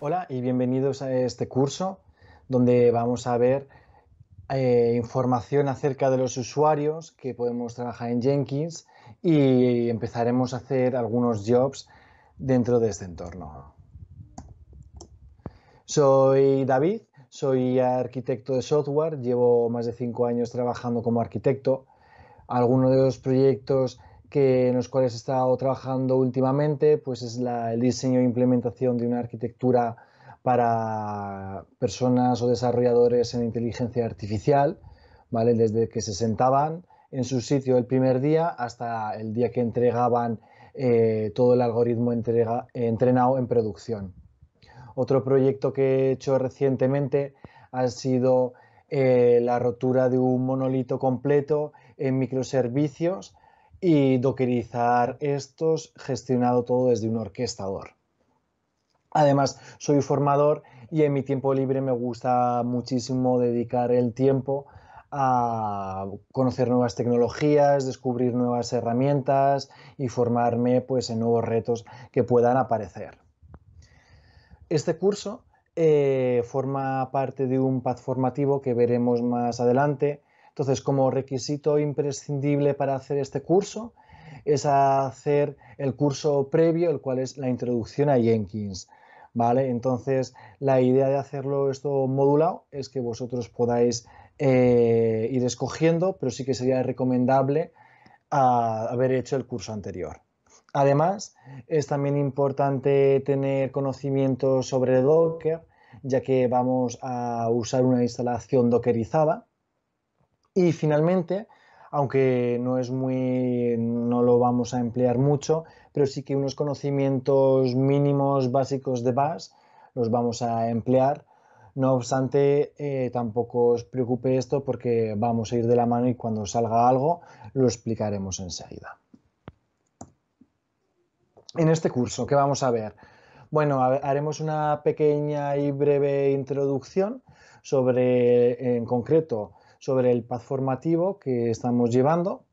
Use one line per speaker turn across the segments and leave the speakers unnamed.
Hola y bienvenidos a este curso donde vamos a ver eh, información acerca de los usuarios que podemos trabajar en Jenkins y empezaremos a hacer algunos jobs dentro de este entorno. Soy David, soy arquitecto de software, llevo más de cinco años trabajando como arquitecto. Algunos de los proyectos que, en los cuales he estado trabajando últimamente, pues es el diseño e implementación de una arquitectura para personas o desarrolladores en inteligencia artificial, ¿vale? Desde que se sentaban en su sitio el primer día hasta el día que entregaban eh, todo el algoritmo entrenado en producción. Otro proyecto que he hecho recientemente ha sido eh, la rotura de un monolito completo en microservicios y dockerizar estos gestionado todo desde un orquestador. Además, soy formador y en mi tiempo libre me gusta muchísimo dedicar el tiempo a conocer nuevas tecnologías, descubrir nuevas herramientas y formarme pues, en nuevos retos que puedan aparecer. Este curso eh, forma parte de un pad formativo que veremos más adelante, entonces, como requisito imprescindible para hacer este curso es hacer el curso previo, el cual es la introducción a Jenkins. ¿Vale? Entonces, la idea de hacerlo esto modulado es que vosotros podáis eh, ir escogiendo, pero sí que sería recomendable ah, haber hecho el curso anterior. Además, es también importante tener conocimiento sobre Docker, ya que vamos a usar una instalación dockerizada, y finalmente, aunque no es muy, no lo vamos a emplear mucho, pero sí que unos conocimientos mínimos básicos de BAS los vamos a emplear. No obstante, eh, tampoco os preocupe esto porque vamos a ir de la mano y cuando salga algo lo explicaremos enseguida. En este curso, ¿qué vamos a ver? Bueno, haremos una pequeña y breve introducción sobre, en concreto, sobre el path formativo que estamos llevando.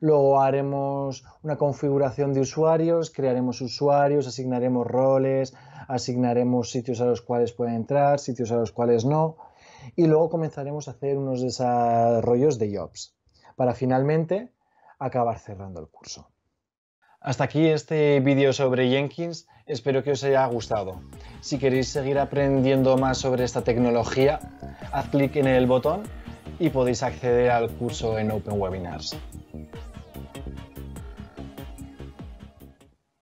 Luego haremos una configuración de usuarios, crearemos usuarios, asignaremos roles, asignaremos sitios a los cuales pueden entrar, sitios a los cuales no. Y luego comenzaremos a hacer unos desarrollos de jobs para finalmente acabar cerrando el curso. Hasta aquí este vídeo sobre Jenkins, espero que os haya gustado. Si queréis seguir aprendiendo más sobre esta tecnología, haz clic en el botón y podéis acceder al curso en Open Webinars.